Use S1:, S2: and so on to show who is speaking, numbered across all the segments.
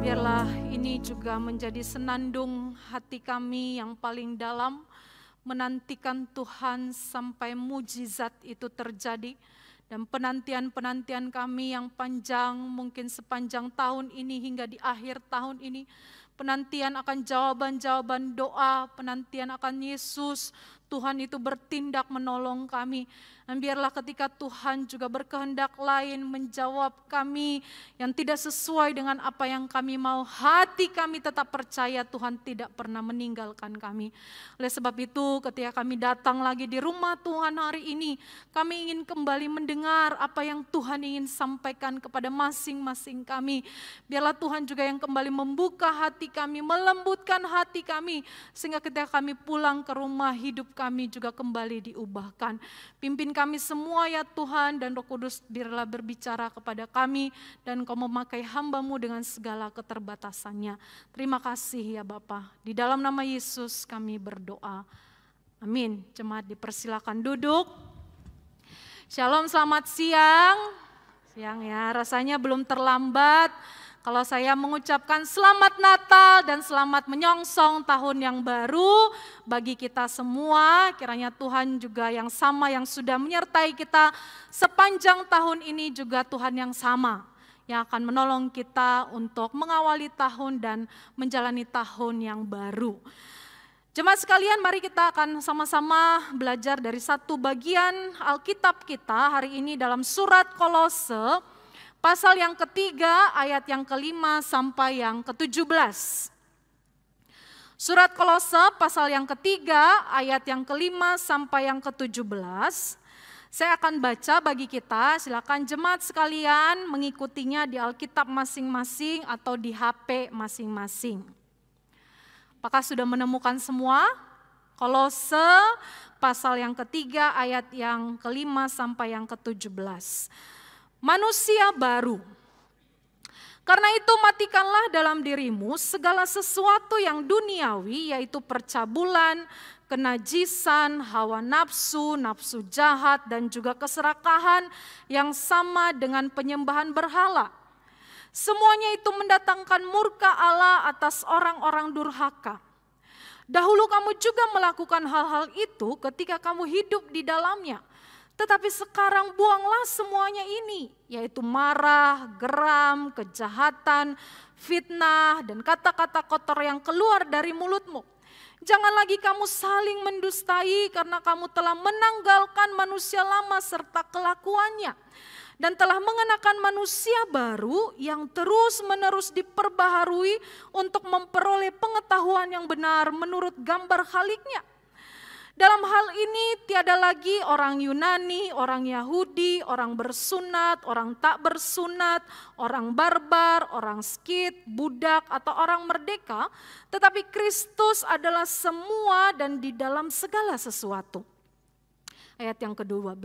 S1: Biarlah ini juga menjadi senandung hati kami yang paling dalam, menantikan Tuhan sampai mujizat itu terjadi. Dan penantian-penantian kami yang panjang, mungkin sepanjang tahun ini hingga di akhir tahun ini, penantian akan jawaban-jawaban doa, penantian akan Yesus, Tuhan itu bertindak menolong kami. Dan biarlah ketika Tuhan juga berkehendak lain menjawab kami yang tidak sesuai dengan apa yang kami mau, hati kami tetap percaya Tuhan tidak pernah meninggalkan kami. Oleh sebab itu, ketika kami datang lagi di rumah Tuhan hari ini, kami ingin kembali mendengar apa yang Tuhan ingin sampaikan kepada masing-masing kami. Biarlah Tuhan juga yang kembali membuka hati kami, melembutkan hati kami, sehingga ketika kami pulang ke rumah, hidup kami juga kembali diubahkan. Pimpin kami semua ya Tuhan dan Roh Kudus biarlah berbicara kepada kami dan kau memakai hambamu dengan segala keterbatasannya. Terima kasih ya Bapa. Di dalam nama Yesus kami berdoa. Amin. Jemaat dipersilakan duduk. Shalom, selamat siang. Siang ya, rasanya belum terlambat kalau saya mengucapkan selamat Natal dan selamat menyongsong tahun yang baru bagi kita semua. Kiranya Tuhan juga yang sama yang sudah menyertai kita sepanjang tahun ini juga Tuhan yang sama yang akan menolong kita untuk mengawali tahun dan menjalani tahun yang baru. Jemaat sekalian, mari kita akan sama-sama belajar dari satu bagian Alkitab kita hari ini dalam surat Kolose Pasal yang ketiga, ayat yang kelima sampai yang ketujuh Surat Kolose pasal yang ketiga, ayat yang kelima sampai yang ketujuh belas. Saya akan baca bagi kita, silakan jemaat sekalian mengikutinya di Alkitab masing-masing atau di HP masing-masing. Apakah sudah menemukan semua? Kolose pasal yang ketiga ayat yang kelima sampai yang ketujuh belas manusia baru. Karena itu matikanlah dalam dirimu segala sesuatu yang duniawi yaitu percabulan, kenajisan, hawa nafsu, nafsu jahat dan juga keserakahan yang sama dengan penyembahan berhala. Semuanya itu mendatangkan murka Allah atas orang-orang durhaka. Dahulu kamu juga melakukan hal-hal itu ketika kamu hidup di dalamnya. Tetapi sekarang buanglah semuanya ini, yaitu marah, geram, kejahatan, fitnah, dan kata-kata kotor yang keluar dari mulutmu. Jangan lagi kamu saling mendustai karena kamu telah menanggalkan manusia lama serta kelakuannya dan telah mengenakan manusia baru yang terus-menerus diperbaharui untuk memperoleh pengetahuan yang benar menurut gambar haliknya dalam hal ini tiada lagi orang Yunani, orang Yahudi, orang bersunat, orang tak bersunat, orang barbar, orang skit, budak atau orang merdeka, tetapi Kristus adalah semua dan di dalam segala sesuatu. Ayat yang ke-12.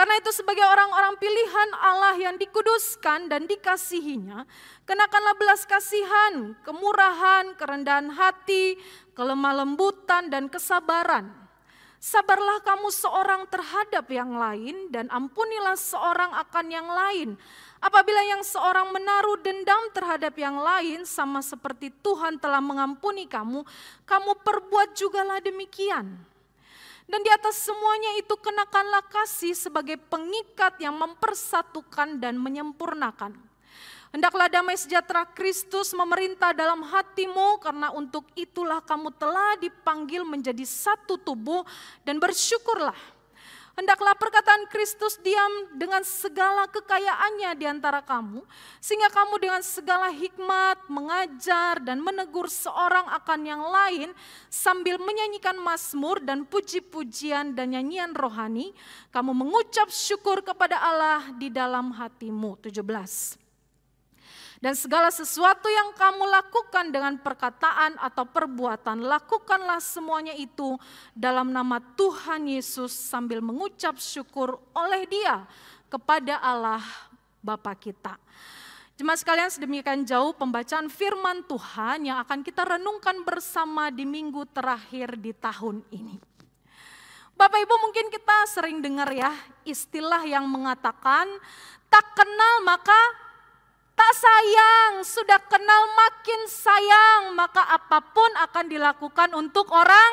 S1: Karena itu sebagai orang-orang pilihan Allah yang dikuduskan dan dikasihinya, kenakanlah belas kasihan, kemurahan, kerendahan hati, kelemah lembutan dan kesabaran. Sabarlah kamu seorang terhadap yang lain dan ampunilah seorang akan yang lain. Apabila yang seorang menaruh dendam terhadap yang lain sama seperti Tuhan telah mengampuni kamu, kamu perbuat jugalah demikian. Dan di atas semuanya itu kenakanlah kasih sebagai pengikat yang mempersatukan dan menyempurnakan. Hendaklah damai sejahtera Kristus memerintah dalam hatimu karena untuk itulah kamu telah dipanggil menjadi satu tubuh dan bersyukurlah Hendaklah perkataan Kristus diam dengan segala kekayaannya di antara kamu, sehingga kamu dengan segala hikmat mengajar dan menegur seorang akan yang lain sambil menyanyikan mazmur dan puji-pujian dan nyanyian rohani, kamu mengucap syukur kepada Allah di dalam hatimu. 17. Dan segala sesuatu yang kamu lakukan dengan perkataan atau perbuatan, lakukanlah semuanya itu dalam nama Tuhan Yesus sambil mengucap syukur oleh Dia kepada Allah Bapa kita. Jemaat sekalian sedemikian jauh pembacaan firman Tuhan yang akan kita renungkan bersama di minggu terakhir di tahun ini. Bapak Ibu mungkin kita sering dengar ya istilah yang mengatakan tak kenal maka tak sayang, sudah kenal makin sayang, maka apapun akan dilakukan untuk orang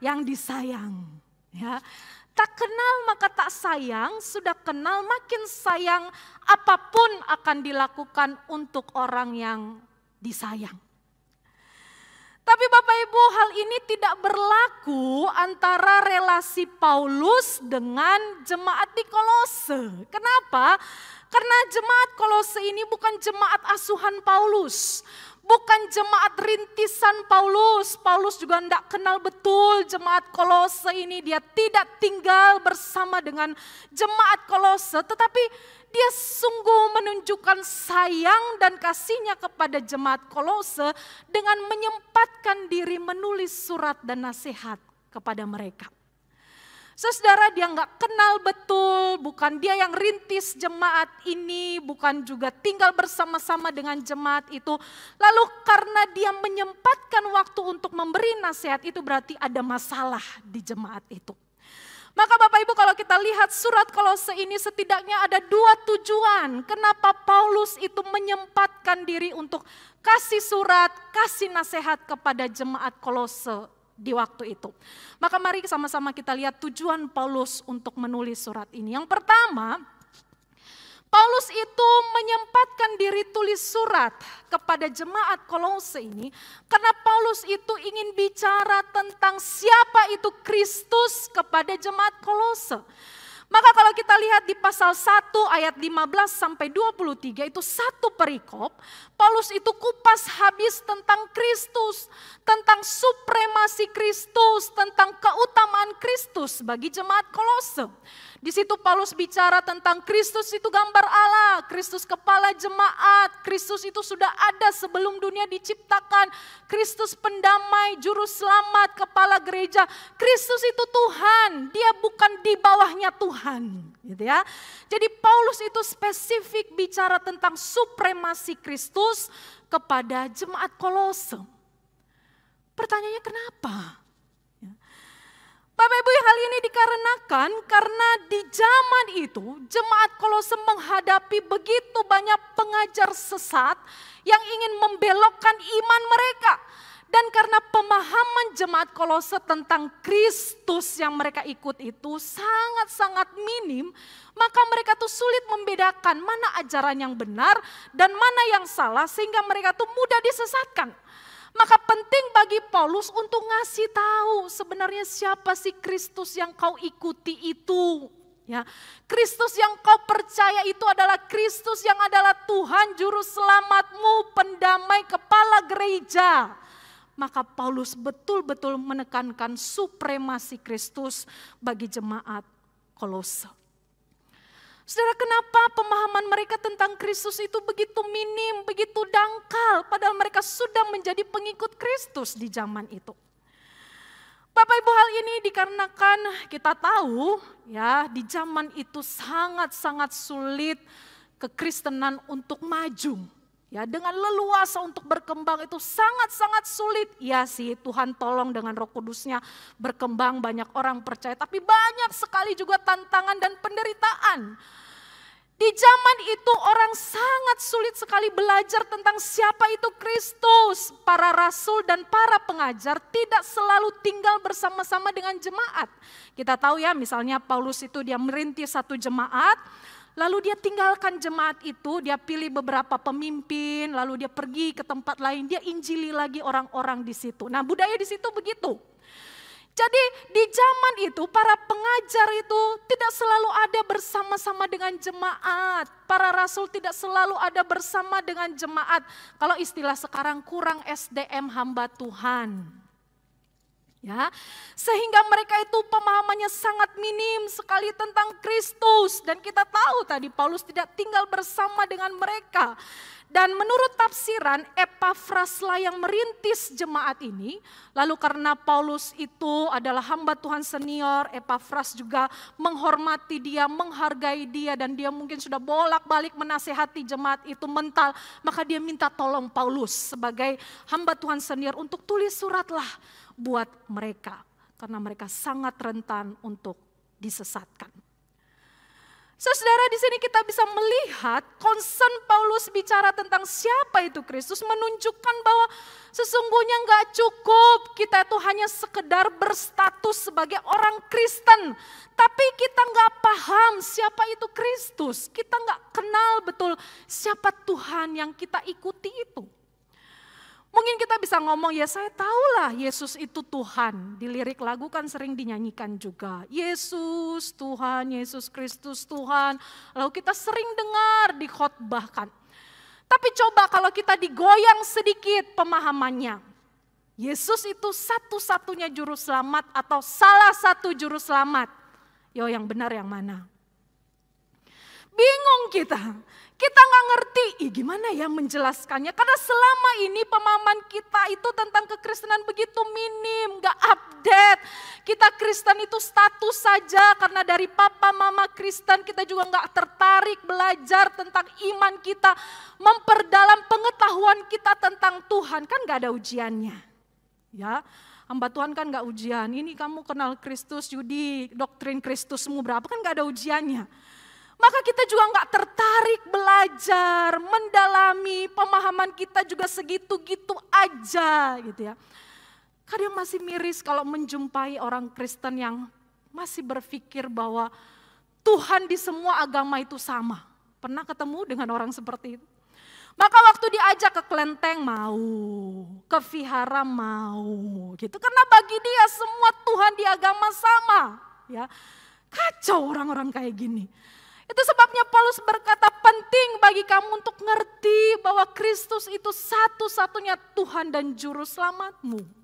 S1: yang disayang. Ya. Tak kenal maka tak sayang, sudah kenal makin sayang, apapun akan dilakukan untuk orang yang disayang. Tapi Bapak Ibu hal ini tidak berlaku antara relasi Paulus dengan jemaat di Kolose. Kenapa? Karena jemaat Kolose ini bukan jemaat asuhan Paulus. Bukan jemaat rintisan Paulus. Paulus juga tidak kenal betul jemaat Kolose ini. Dia tidak tinggal bersama dengan jemaat Kolose. Tetapi dia sungguh menunjukkan sayang dan kasihnya kepada jemaat Kolose dengan menyempatkan diri menulis surat dan nasihat kepada mereka. Saudara dia nggak kenal betul, bukan dia yang rintis jemaat ini, bukan juga tinggal bersama-sama dengan jemaat itu. Lalu karena dia menyempatkan waktu untuk memberi nasihat itu berarti ada masalah di jemaat itu. Maka Bapak Ibu kalau kita lihat surat kolose ini setidaknya ada dua tujuan. Kenapa Paulus itu menyempatkan diri untuk kasih surat, kasih nasihat kepada jemaat kolose di waktu itu. Maka mari sama-sama kita lihat tujuan Paulus untuk menulis surat ini. Yang pertama, Paulus itu menyempatkan diri tulis surat kepada jemaat Kolose ini karena Paulus itu ingin bicara tentang siapa itu Kristus kepada jemaat Kolose. Maka kalau kita lihat di pasal 1 ayat 15 sampai 23 itu satu perikop, Paulus itu kupas habis tentang Kristus, tentang supremasi Kristus, tentang keutamaan Kristus bagi jemaat Kolose. Di situ Paulus bicara tentang Kristus itu gambar Allah, Kristus kepala jemaat, Kristus itu sudah ada sebelum dunia diciptakan, Kristus pendamai, juru selamat, kepala gereja. Kristus itu Tuhan, dia bukan di bawahnya Tuhan, gitu ya. Jadi Paulus itu spesifik bicara tentang supremasi Kristus kepada jemaat Kolose. Pertanyaannya kenapa? Bapak Ibu hal ini dikarenakan karena di zaman itu jemaat Kolose menghadapi begitu banyak pengajar sesat yang ingin membelokkan iman mereka. Dan karena pemahaman jemaat kolose tentang Kristus yang mereka ikut itu sangat-sangat minim, maka mereka tuh sulit membedakan mana ajaran yang benar dan mana yang salah sehingga mereka tuh mudah disesatkan. Maka penting bagi Paulus untuk ngasih tahu sebenarnya siapa sih Kristus yang kau ikuti itu. Ya, Kristus yang kau percaya itu adalah Kristus yang adalah Tuhan juru selamatmu, pendamai kepala gereja. Maka Paulus betul-betul menekankan supremasi Kristus bagi jemaat Kolose. Saudara, kenapa pemahaman mereka tentang Kristus itu begitu minim, begitu dangkal, padahal mereka sudah menjadi pengikut Kristus di zaman itu? Bapak Ibu hal ini dikarenakan kita tahu ya di zaman itu sangat-sangat sulit kekristenan untuk maju. Ya, dengan leluasa untuk berkembang itu sangat-sangat sulit. Ya sih, Tuhan tolong dengan roh kudusnya berkembang banyak orang percaya. Tapi banyak sekali juga tantangan dan penderitaan. Di zaman itu orang sangat sulit sekali belajar tentang siapa itu Kristus. Para rasul dan para pengajar tidak selalu tinggal bersama-sama dengan jemaat. Kita tahu ya misalnya Paulus itu dia merintis satu jemaat, Lalu dia tinggalkan jemaat itu, dia pilih beberapa pemimpin, lalu dia pergi ke tempat lain, dia injili lagi orang-orang di situ. Nah, budaya di situ begitu. Jadi di zaman itu para pengajar itu tidak selalu ada bersama-sama dengan jemaat. Para rasul tidak selalu ada bersama dengan jemaat. Kalau istilah sekarang kurang SDM hamba Tuhan. Ya, sehingga mereka itu pemahamannya sangat minim sekali tentang Kristus dan kita tahu tadi Paulus tidak tinggal bersama dengan mereka. Dan menurut tafsiran Epafraslah yang merintis jemaat ini, lalu karena Paulus itu adalah hamba Tuhan senior, Epafras juga menghormati dia, menghargai dia dan dia mungkin sudah bolak-balik menasehati jemaat itu mental, maka dia minta tolong Paulus sebagai hamba Tuhan senior untuk tulis suratlah buat mereka karena mereka sangat rentan untuk disesatkan. Saudara di sini kita bisa melihat konsen Paulus bicara tentang siapa itu Kristus menunjukkan bahwa sesungguhnya nggak cukup kita itu hanya sekedar berstatus sebagai orang Kristen. Tapi kita nggak paham siapa itu Kristus. Kita nggak kenal betul siapa Tuhan yang kita ikuti itu. Mungkin kita bisa ngomong, ya saya tahulah Yesus itu Tuhan. Di lirik lagu kan sering dinyanyikan juga. Yesus Tuhan, Yesus Kristus Tuhan. Lalu kita sering dengar di khotbahkan. Tapi coba kalau kita digoyang sedikit pemahamannya. Yesus itu satu-satunya juru selamat atau salah satu juru selamat. Yo yang benar yang mana? Bingung kita. Kita nggak ngerti, Ih, gimana ya menjelaskannya? Karena selama ini pemahaman kita itu tentang kekristenan begitu minim, nggak update. Kita Kristen itu status saja karena dari papa mama Kristen kita juga nggak tertarik belajar tentang iman kita, memperdalam pengetahuan kita tentang Tuhan kan nggak ada ujiannya, ya hamba Tuhan kan nggak ujian. Ini kamu kenal Kristus, Yudi, doktrin Kristusmu berapa kan nggak ada ujiannya maka kita juga nggak tertarik belajar, mendalami, pemahaman kita juga segitu-gitu aja gitu ya. Kadang masih miris kalau menjumpai orang Kristen yang masih berpikir bahwa Tuhan di semua agama itu sama. Pernah ketemu dengan orang seperti itu? Maka waktu diajak ke kelenteng mau, ke vihara mau, gitu. Karena bagi dia semua Tuhan di agama sama, ya. Kacau orang-orang kayak gini. Itu sebabnya Paulus berkata penting bagi kamu untuk ngerti bahwa Kristus itu satu-satunya Tuhan dan Juru Selamatmu.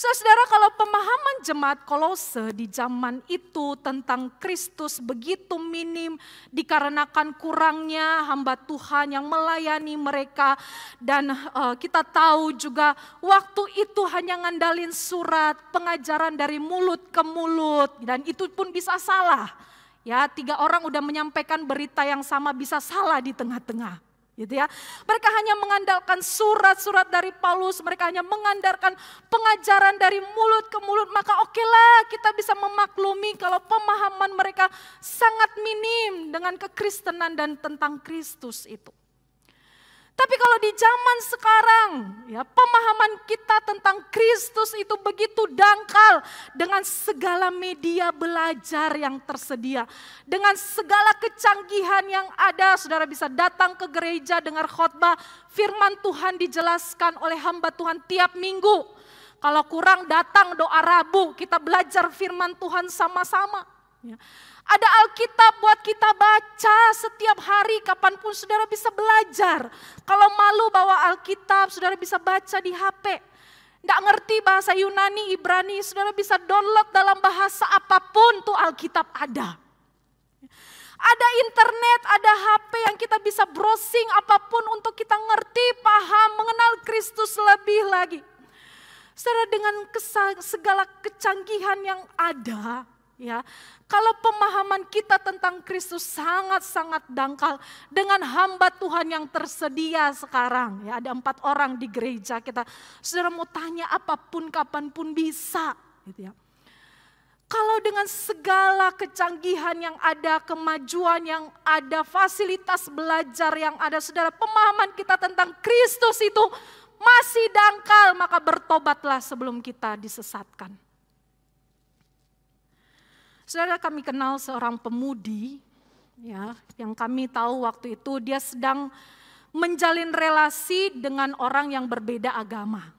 S1: Saudara, kalau pemahaman jemaat kolose di zaman itu tentang Kristus begitu minim dikarenakan kurangnya hamba Tuhan yang melayani mereka dan eh, kita tahu juga waktu itu hanya ngandalin surat pengajaran dari mulut ke mulut dan itu pun bisa salah Ya, tiga orang udah menyampaikan berita yang sama bisa salah di tengah-tengah. Gitu ya. Mereka hanya mengandalkan surat-surat dari Paulus, mereka hanya mengandalkan pengajaran dari mulut ke mulut. Maka okelah kita bisa memaklumi kalau pemahaman mereka sangat minim dengan kekristenan dan tentang Kristus itu. Tapi kalau di zaman sekarang, ya pemahaman kita tentang Kristus itu begitu dangkal dengan segala media belajar yang tersedia, dengan segala kecanggihan yang ada. Saudara bisa datang ke gereja dengar khotbah, firman Tuhan dijelaskan oleh hamba Tuhan tiap minggu. Kalau kurang datang doa Rabu, kita belajar firman Tuhan sama-sama. Ya. Ada Alkitab buat kita baca setiap hari kapanpun saudara bisa belajar. Kalau malu bawa Alkitab, saudara bisa baca di HP. Tidak ngerti bahasa Yunani, Ibrani, saudara bisa download dalam bahasa apapun tuh Alkitab ada. Ada internet, ada HP yang kita bisa browsing apapun untuk kita ngerti, paham, mengenal Kristus lebih lagi. Saudara dengan segala kecanggihan yang ada, ya. Kalau pemahaman kita tentang Kristus sangat-sangat dangkal dengan hamba Tuhan yang tersedia sekarang, ya ada empat orang di gereja kita. Saudara mau tanya apapun kapanpun bisa, gitu ya. Kalau dengan segala kecanggihan yang ada, kemajuan yang ada, fasilitas belajar yang ada, saudara, pemahaman kita tentang Kristus itu masih dangkal, maka bertobatlah sebelum kita disesatkan. Saudara kami kenal seorang pemudi ya, yang kami tahu waktu itu dia sedang menjalin relasi dengan orang yang berbeda agama.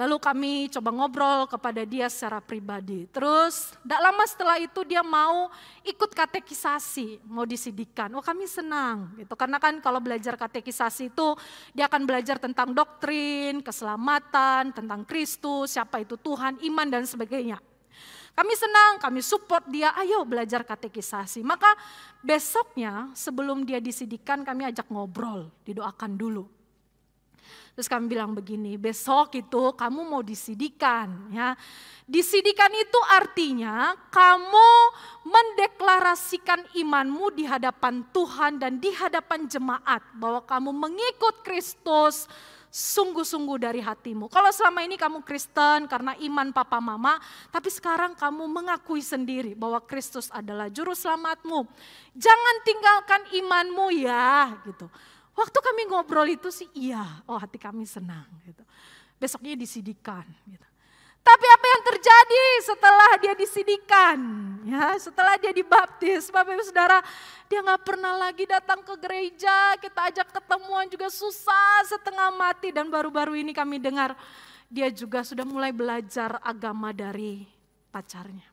S1: Lalu kami coba ngobrol kepada dia secara pribadi. Terus tidak lama setelah itu dia mau ikut katekisasi, mau disidikan. Oh kami senang gitu. Karena kan kalau belajar katekisasi itu dia akan belajar tentang doktrin, keselamatan, tentang Kristus, siapa itu Tuhan, iman dan sebagainya. Kami senang, kami support dia, ayo belajar katekisasi. Maka besoknya sebelum dia disidikan kami ajak ngobrol, didoakan dulu. Terus kami bilang begini, besok itu kamu mau disidikan ya. Disidikan itu artinya kamu mendeklarasikan imanmu di hadapan Tuhan dan di hadapan jemaat bahwa kamu mengikut Kristus sungguh-sungguh dari hatimu. Kalau selama ini kamu Kristen karena iman papa mama, tapi sekarang kamu mengakui sendiri bahwa Kristus adalah juru selamatmu. Jangan tinggalkan imanmu ya, gitu. Waktu kami ngobrol itu sih iya, oh hati kami senang gitu. Besoknya disidikan gitu. Tapi apa yang terjadi setelah dia disidikan, ya, setelah dia dibaptis, Bapak Ibu Saudara, dia nggak pernah lagi datang ke gereja, kita ajak ketemuan juga susah, setengah mati dan baru-baru ini kami dengar dia juga sudah mulai belajar agama dari pacarnya.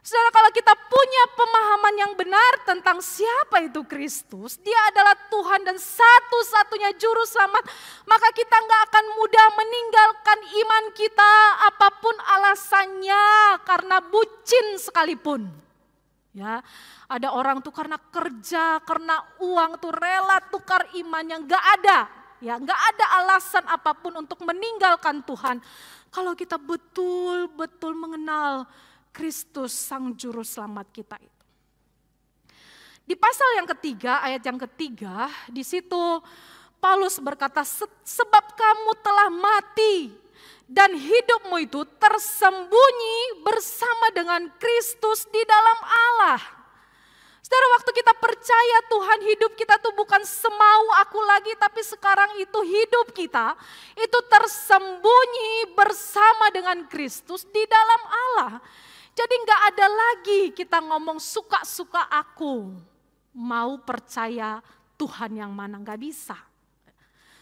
S1: Saudara, kalau kita punya pemahaman yang benar tentang siapa itu Kristus, Dia adalah Tuhan dan satu-satunya Juru Selamat, maka kita nggak akan mudah meninggalkan iman kita, apapun alasannya, karena bucin sekalipun. Ya, ada orang tuh karena kerja, karena uang tuh rela tukar iman yang nggak ada, ya nggak ada alasan apapun untuk meninggalkan Tuhan. Kalau kita betul-betul mengenal Kristus Sang Juru Selamat kita itu. Di pasal yang ketiga, ayat yang ketiga, di situ Paulus berkata, sebab kamu telah mati dan hidupmu itu tersembunyi bersama dengan Kristus di dalam Allah. Saudara, waktu kita percaya Tuhan hidup kita tuh bukan semau aku lagi, tapi sekarang itu hidup kita itu tersembunyi bersama dengan Kristus di dalam Allah. Jadi nggak ada lagi kita ngomong suka-suka aku. Mau percaya Tuhan yang mana, nggak bisa.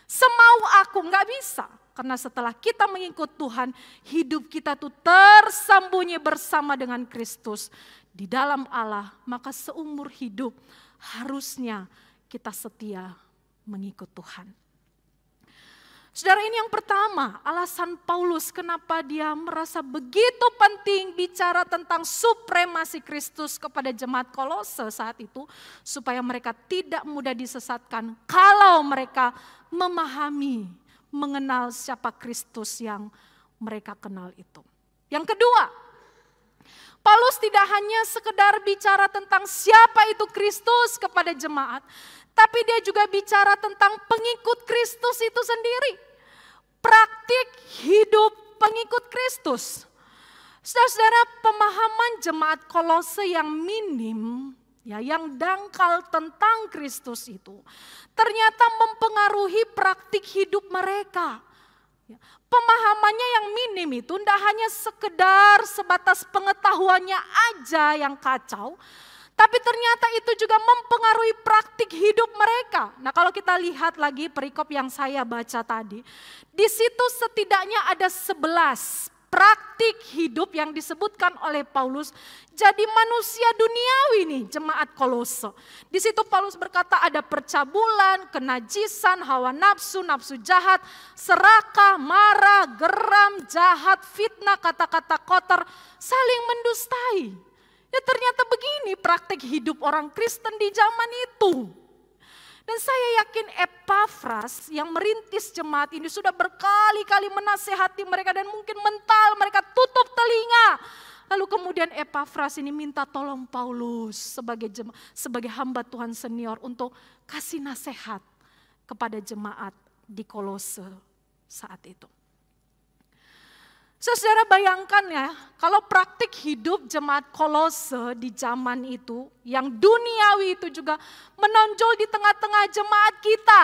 S1: Semau aku, nggak bisa. Karena setelah kita mengikut Tuhan, hidup kita tuh tersembunyi bersama dengan Kristus di dalam Allah. Maka seumur hidup harusnya kita setia mengikut Tuhan. Saudara ini yang pertama, alasan Paulus kenapa dia merasa begitu penting bicara tentang supremasi Kristus kepada jemaat Kolose saat itu supaya mereka tidak mudah disesatkan kalau mereka memahami, mengenal siapa Kristus yang mereka kenal itu. Yang kedua, Paulus tidak hanya sekedar bicara tentang siapa itu Kristus kepada jemaat, tapi dia juga bicara tentang pengikut Kristus itu sendiri praktik hidup pengikut Kristus. Saudara-saudara, pemahaman jemaat Kolose yang minim, ya yang dangkal tentang Kristus itu, ternyata mempengaruhi praktik hidup mereka. Ya, pemahamannya yang minim itu tidak hanya sekedar sebatas pengetahuannya aja yang kacau, tapi ternyata itu juga mempengaruhi praktik hidup mereka. Nah, kalau kita lihat lagi perikop yang saya baca tadi, di situ setidaknya ada sebelas praktik hidup yang disebutkan oleh Paulus jadi manusia duniawi nih jemaat kolose. Di situ Paulus berkata ada percabulan, kenajisan, hawa nafsu, nafsu jahat, serakah, marah, geram, jahat, fitnah, kata-kata kotor, saling mendustai. Ya ternyata begini praktik hidup orang Kristen di zaman itu. Dan saya yakin Epaphras yang merintis jemaat ini sudah berkali-kali menasehati mereka dan mungkin mental mereka tutup telinga. Lalu kemudian Epaphras ini minta tolong Paulus sebagai jema, sebagai hamba Tuhan senior untuk kasih nasihat kepada jemaat di Kolose saat itu. Saudara bayangkan ya, kalau praktik hidup jemaat kolose di zaman itu, yang duniawi itu juga menonjol di tengah-tengah jemaat kita.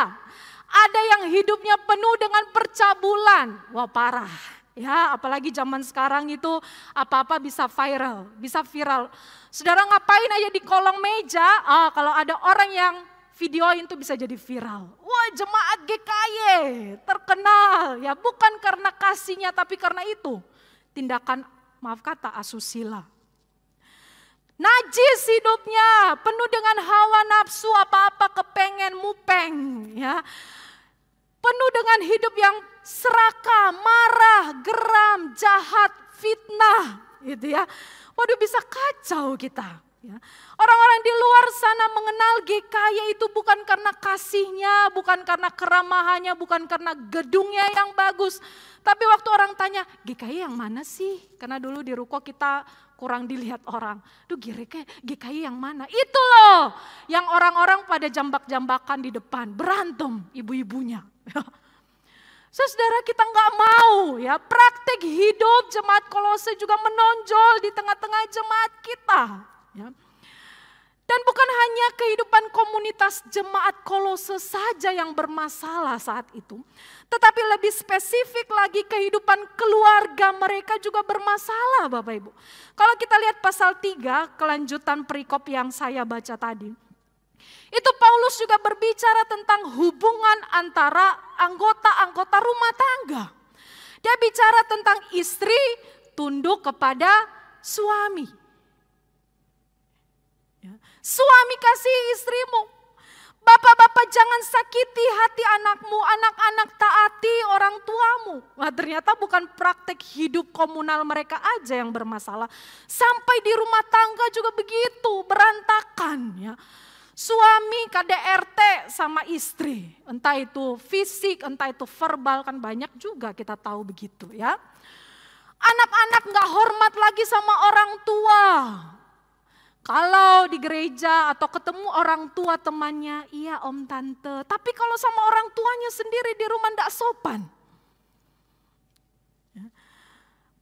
S1: Ada yang hidupnya penuh dengan percabulan, wah parah. Ya, apalagi zaman sekarang itu apa-apa bisa viral, bisa viral. Saudara ngapain aja di kolong meja, Oh, kalau ada orang yang Video itu bisa jadi viral. Wah jemaat GKY terkenal ya bukan karena kasihnya tapi karena itu. Tindakan maaf kata asusila. Najis hidupnya, penuh dengan hawa nafsu apa-apa kepengen mupeng ya. Penuh dengan hidup yang serakah, marah, geram, jahat, fitnah gitu ya. Waduh bisa kacau kita. Ya. Orang-orang di luar sana mengenal GKY itu bukan karena kasihnya, bukan karena keramahannya, bukan karena gedungnya yang bagus. Tapi waktu orang tanya, GKY yang mana sih? Karena dulu di Ruko kita kurang dilihat orang. Duh GKY, GKY yang mana? Itu loh yang orang-orang pada jambak-jambakan di depan, berantem ibu-ibunya. Saudara kita nggak mau ya praktik hidup jemaat kolose juga menonjol di tengah-tengah jemaat kita. Ya. Dan bukan hanya kehidupan komunitas jemaat kolose saja yang bermasalah saat itu. Tetapi lebih spesifik lagi kehidupan keluarga mereka juga bermasalah Bapak Ibu. Kalau kita lihat pasal 3 kelanjutan perikop yang saya baca tadi. Itu Paulus juga berbicara tentang hubungan antara anggota-anggota rumah tangga. Dia bicara tentang istri tunduk kepada suami. Ya. Suami kasih istrimu, Bapak-bapak jangan sakiti hati anakmu, anak-anak taati orang tuamu. Wah ternyata bukan praktek hidup komunal mereka aja yang bermasalah. Sampai di rumah tangga juga begitu, berantakan ya. Suami KDRT sama istri, entah itu fisik, entah itu verbal, kan banyak juga kita tahu begitu ya. Anak-anak gak hormat lagi sama orang tua, kalau di gereja atau ketemu orang tua temannya, iya om tante. Tapi kalau sama orang tuanya sendiri di rumah tidak sopan.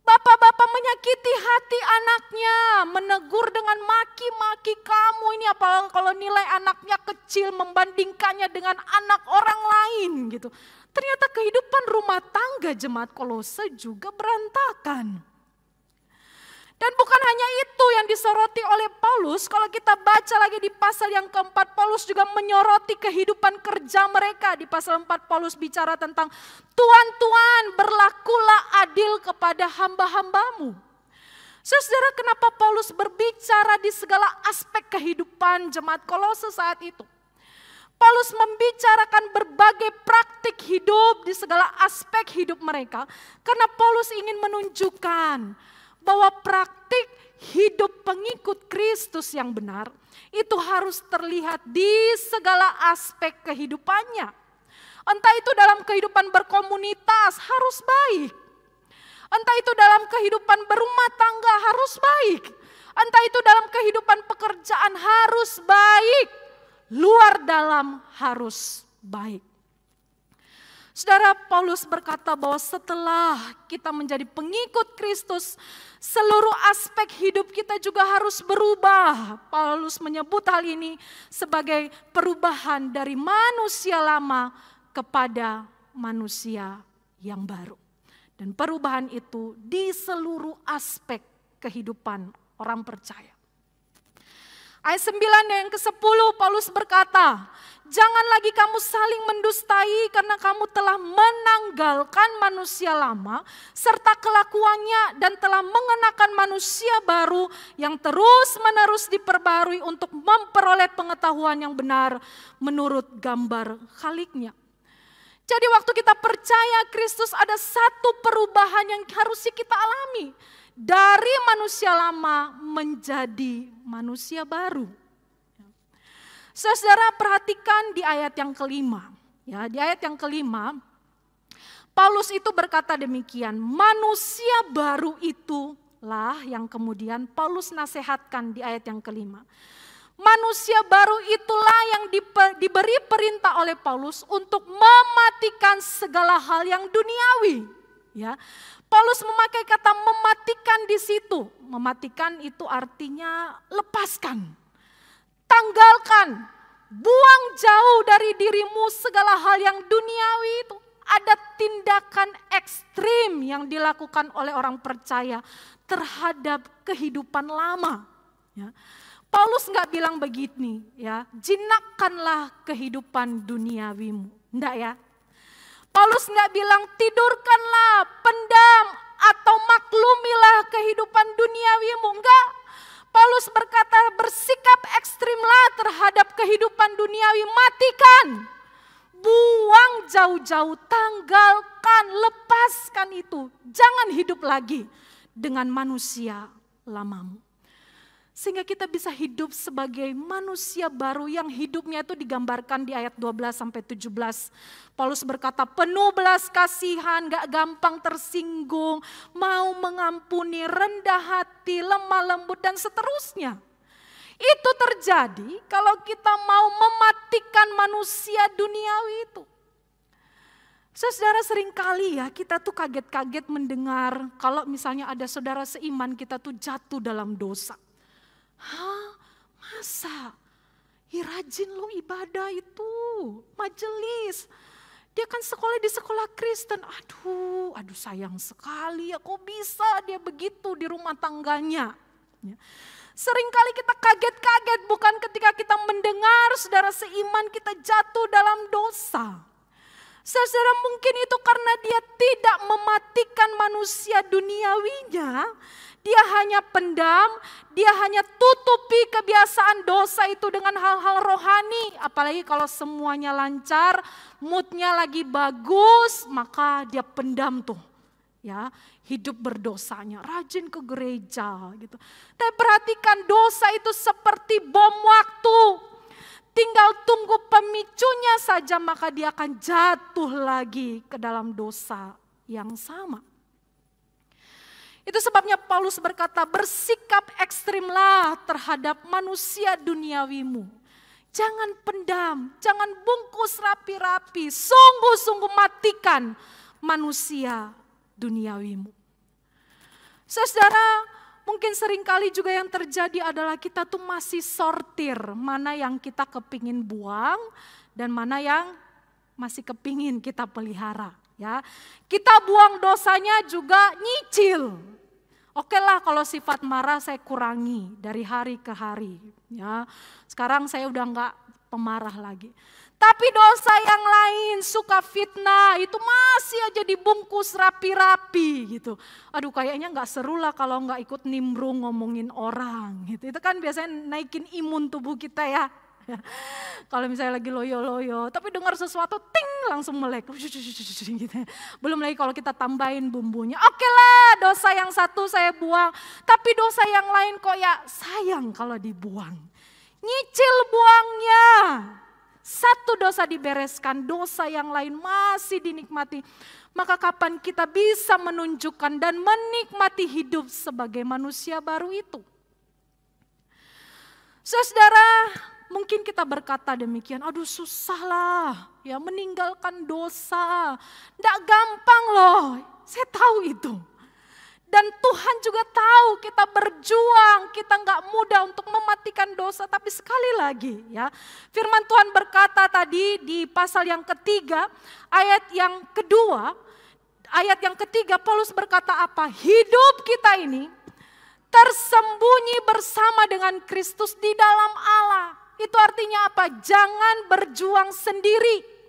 S1: Bapak-bapak menyakiti hati anaknya, menegur dengan maki-maki kamu ini apalagi kalau nilai anaknya kecil membandingkannya dengan anak orang lain gitu. Ternyata kehidupan rumah tangga jemaat kolose juga berantakan. Dan bukan hanya itu yang disoroti oleh Paulus, kalau kita baca lagi di pasal yang keempat, Paulus juga menyoroti kehidupan kerja mereka. Di pasal empat. Paulus bicara tentang Tuan-Tuan berlakulah adil kepada hamba-hambamu. Saudara, kenapa Paulus berbicara di segala aspek kehidupan jemaat kolose saat itu? Paulus membicarakan berbagai praktik hidup di segala aspek hidup mereka karena Paulus ingin menunjukkan bahwa praktik hidup pengikut Kristus yang benar itu harus terlihat di segala aspek kehidupannya. Entah itu dalam kehidupan berkomunitas harus baik. Entah itu dalam kehidupan berumah tangga harus baik. Entah itu dalam kehidupan pekerjaan harus baik. Luar dalam harus baik. Saudara Paulus berkata bahwa setelah kita menjadi pengikut Kristus, seluruh aspek hidup kita juga harus berubah. Paulus menyebut hal ini sebagai perubahan dari manusia lama kepada manusia yang baru. Dan perubahan itu di seluruh aspek kehidupan orang percaya. Ayat 9 yang ke-10 Paulus berkata, Jangan lagi kamu saling mendustai karena kamu telah menanggalkan manusia lama serta kelakuannya dan telah mengenakan manusia baru yang terus-menerus diperbarui untuk memperoleh pengetahuan yang benar menurut gambar khaliknya. Jadi waktu kita percaya Kristus ada satu perubahan yang harus kita alami dari manusia lama menjadi manusia baru. Saudara perhatikan di ayat yang kelima. Ya, di ayat yang kelima, Paulus itu berkata demikian, manusia baru itulah yang kemudian Paulus nasihatkan di ayat yang kelima. Manusia baru itulah yang diberi perintah oleh Paulus untuk mematikan segala hal yang duniawi. Ya, Paulus memakai kata mematikan di situ. Mematikan itu artinya lepaskan Tanggalkan, buang jauh dari dirimu segala hal yang duniawi itu. Ada tindakan ekstrim yang dilakukan oleh orang percaya terhadap kehidupan lama. Ya. Paulus nggak bilang begini, ya jinakkanlah kehidupan duniawimu, enggak ya? Paulus nggak bilang tidurkanlah, pendam atau maklumilah kehidupan duniawimu, enggak. Paulus berkata bersikap ekstrimlah terhadap kehidupan duniawi, matikan. Buang jauh-jauh, tanggalkan, lepaskan itu. Jangan hidup lagi dengan manusia lamamu. Sehingga kita bisa hidup sebagai manusia baru yang hidupnya itu digambarkan di ayat 12 sampai 17. Paulus berkata penuh belas kasihan, gak gampang tersinggung, mau mengampuni, rendah hati, lemah lembut dan seterusnya. Itu terjadi kalau kita mau mematikan manusia duniawi itu. So, saudara kali ya kita tuh kaget-kaget mendengar kalau misalnya ada saudara seiman kita tuh jatuh dalam dosa. Hah? Masa? Ih rajin lo ibadah itu, majelis. Dia kan sekolah di sekolah Kristen. Aduh, aduh sayang sekali ya kok bisa dia begitu di rumah tangganya. Ya. Seringkali kita kaget-kaget bukan ketika kita mendengar saudara seiman kita jatuh dalam dosa. Saudara mungkin itu karena dia tidak mematikan manusia duniawinya. Dia hanya pendam, dia hanya tutupi kebiasaan dosa itu dengan hal-hal rohani. Apalagi kalau semuanya lancar, moodnya lagi bagus, maka dia pendam tuh. Ya, hidup berdosanya, rajin ke gereja gitu. Tapi perhatikan dosa itu seperti bom waktu tinggal tunggu pemicunya saja maka dia akan jatuh lagi ke dalam dosa yang sama. Itu sebabnya Paulus berkata bersikap ekstrimlah terhadap manusia duniawimu. Jangan pendam, jangan bungkus rapi-rapi, sungguh-sungguh matikan manusia duniawimu. Saudara, mungkin seringkali juga yang terjadi adalah kita tuh masih sortir mana yang kita kepingin buang dan mana yang masih kepingin kita pelihara ya. Kita buang dosanya juga nyicil. Oke lah kalau sifat marah saya kurangi dari hari ke hari ya. Sekarang saya udah nggak pemarah lagi. Tapi dosa yang lain, suka fitnah, itu masih aja dibungkus rapi-rapi gitu. Aduh kayaknya nggak seru lah kalau nggak ikut nimbrung ngomongin orang gitu. Itu kan biasanya naikin imun tubuh kita ya. kalau misalnya lagi loyo-loyo, tapi dengar sesuatu ting langsung melek. Gitu. Belum lagi kalau kita tambahin bumbunya, oke okay lah dosa yang satu saya buang, tapi dosa yang lain kok ya sayang kalau dibuang. Nyicil buangnya, satu dosa dibereskan, dosa yang lain masih dinikmati. Maka kapan kita bisa menunjukkan dan menikmati hidup sebagai manusia baru itu? Saudara, mungkin kita berkata demikian, aduh susahlah ya meninggalkan dosa. Tidak gampang loh, saya tahu itu. Dan Tuhan juga tahu kita berjuang, kita nggak mudah untuk mematikan dosa. Tapi sekali lagi ya, firman Tuhan berkata tadi di pasal yang ketiga, ayat yang kedua, ayat yang ketiga Paulus berkata apa? Hidup kita ini tersembunyi bersama dengan Kristus di dalam Allah. Itu artinya apa? Jangan berjuang sendiri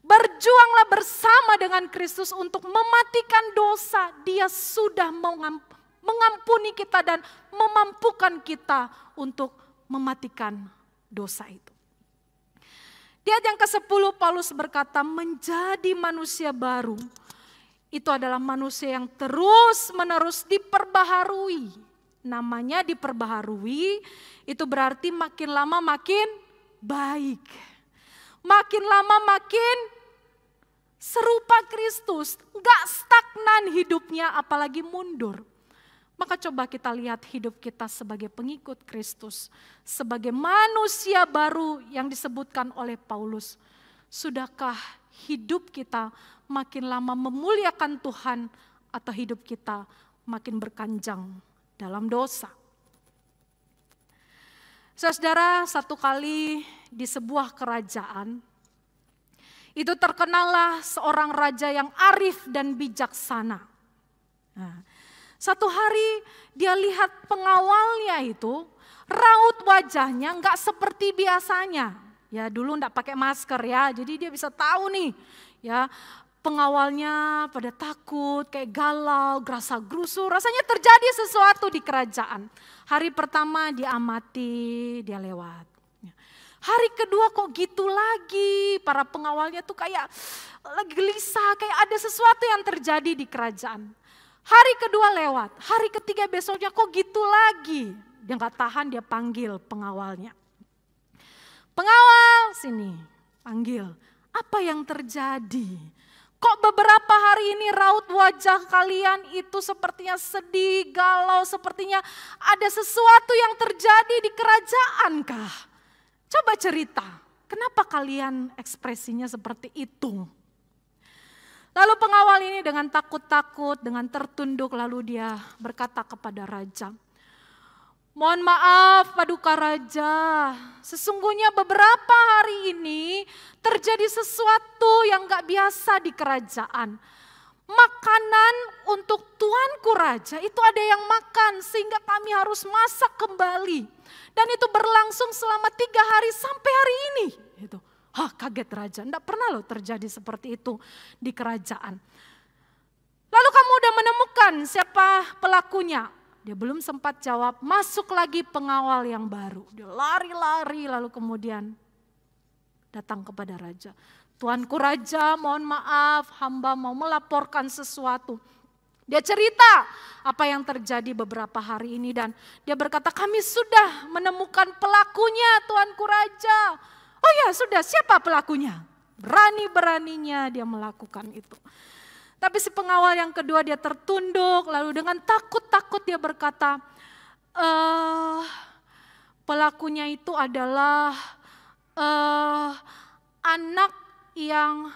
S1: Berjuanglah bersama dengan Kristus untuk mematikan dosa. Dia sudah mengampuni kita dan memampukan kita untuk mematikan dosa itu. Dia ayat yang ke-10 Paulus berkata menjadi manusia baru. Itu adalah manusia yang terus menerus diperbaharui. Namanya diperbaharui itu berarti makin lama makin baik Makin lama makin serupa Kristus, nggak stagnan hidupnya apalagi mundur. Maka coba kita lihat hidup kita sebagai pengikut Kristus, sebagai manusia baru yang disebutkan oleh Paulus. Sudahkah hidup kita makin lama memuliakan Tuhan atau hidup kita makin berkanjang dalam dosa? Saudara, satu kali di sebuah kerajaan, itu terkenallah seorang raja yang arif dan bijaksana. Nah, satu hari dia lihat pengawalnya itu raut wajahnya nggak seperti biasanya. Ya dulu nggak pakai masker ya, jadi dia bisa tahu nih ya pengawalnya pada takut, kayak galau, gerasa gerusu, rasanya terjadi sesuatu di kerajaan. Hari pertama diamati dia lewat. Hari kedua kok gitu lagi, para pengawalnya tuh kayak lagi gelisah, kayak ada sesuatu yang terjadi di kerajaan. Hari kedua lewat, hari ketiga besoknya kok gitu lagi. Dia gak tahan, dia panggil pengawalnya. Pengawal sini, panggil. Apa yang terjadi? Kok beberapa hari ini raut wajah kalian itu sepertinya sedih, galau, sepertinya ada sesuatu yang terjadi di kerajaankah? kah? Coba cerita, kenapa kalian ekspresinya seperti itu? Lalu pengawal ini dengan takut-takut, dengan tertunduk lalu dia berkata kepada raja, Mohon maaf paduka raja, sesungguhnya beberapa hari ini terjadi sesuatu yang gak biasa di kerajaan makanan untuk tuanku raja itu ada yang makan sehingga kami harus masak kembali. Dan itu berlangsung selama tiga hari sampai hari ini. Itu. Hah kaget raja, enggak pernah loh terjadi seperti itu di kerajaan. Lalu kamu udah menemukan siapa pelakunya? Dia belum sempat jawab, masuk lagi pengawal yang baru. Dia lari-lari lalu kemudian datang kepada raja. Tuanku Raja mohon maaf hamba mau melaporkan sesuatu. Dia cerita apa yang terjadi beberapa hari ini dan dia berkata kami sudah menemukan pelakunya Tuanku Raja. Oh ya sudah siapa pelakunya? Berani-beraninya dia melakukan itu. Tapi si pengawal yang kedua dia tertunduk lalu dengan takut-takut dia berkata, eh pelakunya itu adalah eh anak yang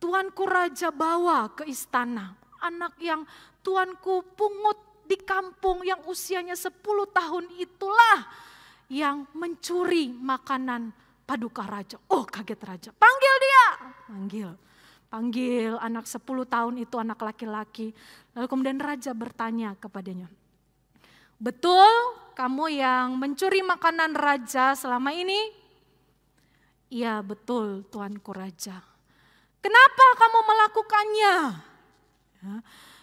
S1: tuanku raja bawa ke istana, anak yang tuanku pungut di kampung yang usianya 10 tahun itulah yang mencuri makanan paduka raja. Oh kaget raja, panggil dia, panggil. Panggil anak 10 tahun itu anak laki-laki. Lalu kemudian raja bertanya kepadanya, Betul kamu yang mencuri makanan raja selama ini? Iya betul Tuanku Raja. Kenapa kamu melakukannya? Ya,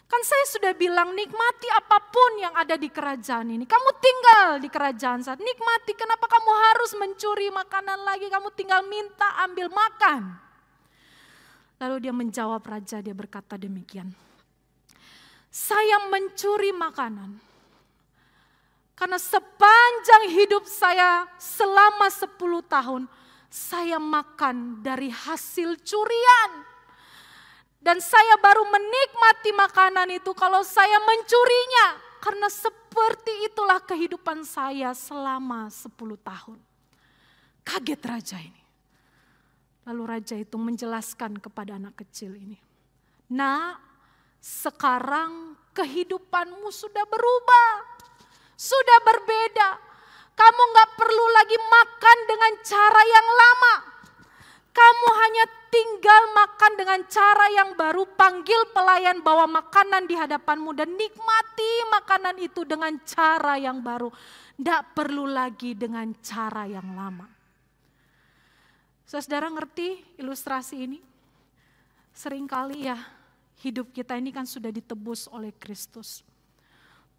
S1: kan saya sudah bilang nikmati apapun yang ada di kerajaan ini. Kamu tinggal di kerajaan saat nikmati. Kenapa kamu harus mencuri makanan lagi? Kamu tinggal minta ambil makan. Lalu dia menjawab raja, dia berkata demikian. Saya mencuri makanan. Karena sepanjang hidup saya selama 10 tahun, saya makan dari hasil curian. Dan saya baru menikmati makanan itu kalau saya mencurinya. Karena seperti itulah kehidupan saya selama 10 tahun. Kaget raja ini. Lalu raja itu menjelaskan kepada anak kecil ini. Nah, sekarang kehidupanmu sudah berubah. Sudah berbeda kamu nggak perlu lagi makan dengan cara yang lama. Kamu hanya tinggal makan dengan cara yang baru. Panggil pelayan bawa makanan di hadapanmu dan nikmati makanan itu dengan cara yang baru. Tidak perlu lagi dengan cara yang lama. Saudara ngerti ilustrasi ini? Seringkali ya hidup kita ini kan sudah ditebus oleh Kristus.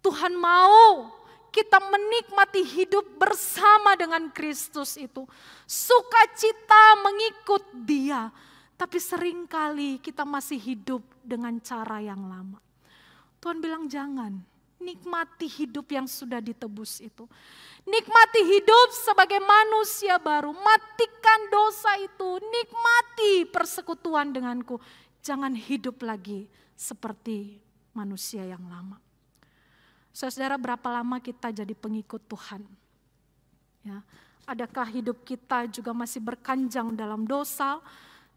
S1: Tuhan mau kita menikmati hidup bersama dengan Kristus itu. Sukacita mengikut dia. Tapi seringkali kita masih hidup dengan cara yang lama. Tuhan bilang jangan, nikmati hidup yang sudah ditebus itu. Nikmati hidup sebagai manusia baru, matikan dosa itu, nikmati persekutuan denganku. Jangan hidup lagi seperti manusia yang lama. Saudara, saudara berapa lama kita jadi pengikut Tuhan? Ya, adakah hidup kita juga masih berkanjang dalam dosa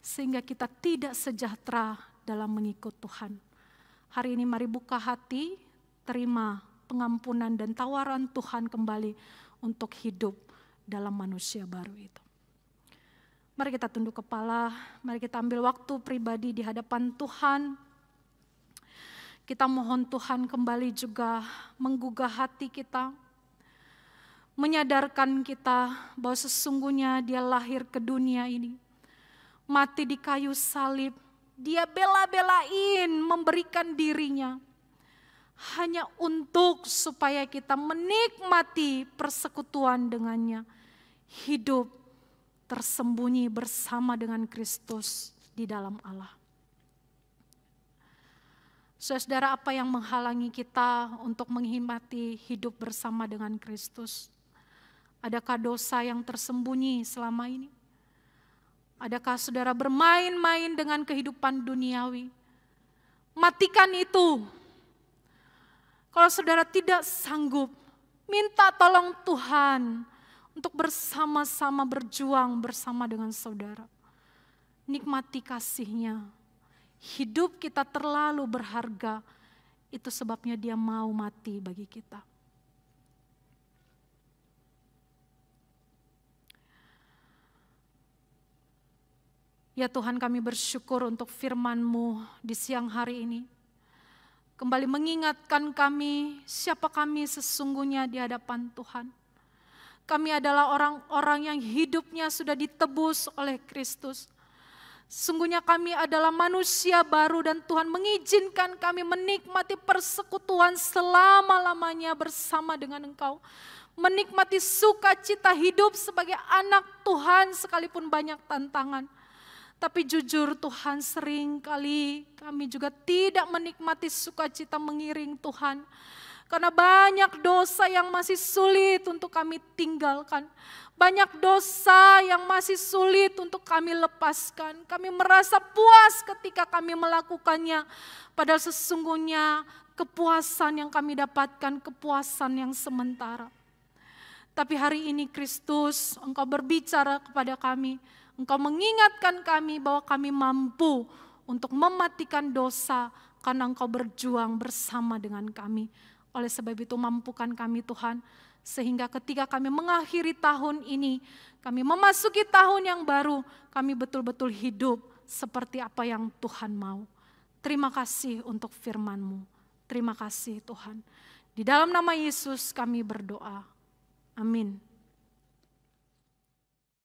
S1: sehingga kita tidak sejahtera dalam mengikut Tuhan? Hari ini mari buka hati, terima pengampunan dan tawaran Tuhan kembali untuk hidup dalam manusia baru itu. Mari kita tunduk kepala, mari kita ambil waktu pribadi di hadapan Tuhan. Kita mohon Tuhan kembali juga menggugah hati kita, menyadarkan kita bahwa sesungguhnya dia lahir ke dunia ini. Mati di kayu salib, dia bela-belain memberikan dirinya hanya untuk supaya kita menikmati persekutuan dengannya. Hidup tersembunyi bersama dengan Kristus di dalam Allah. Saudara, apa yang menghalangi kita untuk menghimati hidup bersama dengan Kristus? Adakah dosa yang tersembunyi selama ini? Adakah saudara bermain-main dengan kehidupan duniawi? Matikan itu. Kalau saudara tidak sanggup, minta tolong Tuhan untuk bersama-sama berjuang bersama dengan saudara. Nikmati kasihnya, Hidup kita terlalu berharga. Itu sebabnya dia mau mati bagi kita. Ya Tuhan kami bersyukur untuk firman-Mu di siang hari ini. Kembali mengingatkan kami siapa kami sesungguhnya di hadapan Tuhan. Kami adalah orang-orang yang hidupnya sudah ditebus oleh Kristus Sungguhnya kami adalah manusia baru dan Tuhan mengizinkan kami menikmati persekutuan selama-lamanya bersama dengan Engkau. Menikmati sukacita hidup sebagai anak Tuhan sekalipun banyak tantangan. Tapi jujur Tuhan sering kali kami juga tidak menikmati sukacita mengiring Tuhan. Karena banyak dosa yang masih sulit untuk kami tinggalkan. Banyak dosa yang masih sulit untuk kami lepaskan. Kami merasa puas ketika kami melakukannya. Padahal sesungguhnya kepuasan yang kami dapatkan, kepuasan yang sementara. Tapi hari ini Kristus, Engkau berbicara kepada kami. Engkau mengingatkan kami bahwa kami mampu untuk mematikan dosa karena Engkau berjuang bersama dengan kami. Oleh sebab itu mampukan kami Tuhan sehingga ketika kami mengakhiri tahun ini, kami memasuki tahun yang baru, kami betul-betul hidup seperti apa yang Tuhan mau. Terima kasih untuk firman-Mu. Terima kasih Tuhan. Di dalam nama Yesus kami berdoa. Amin.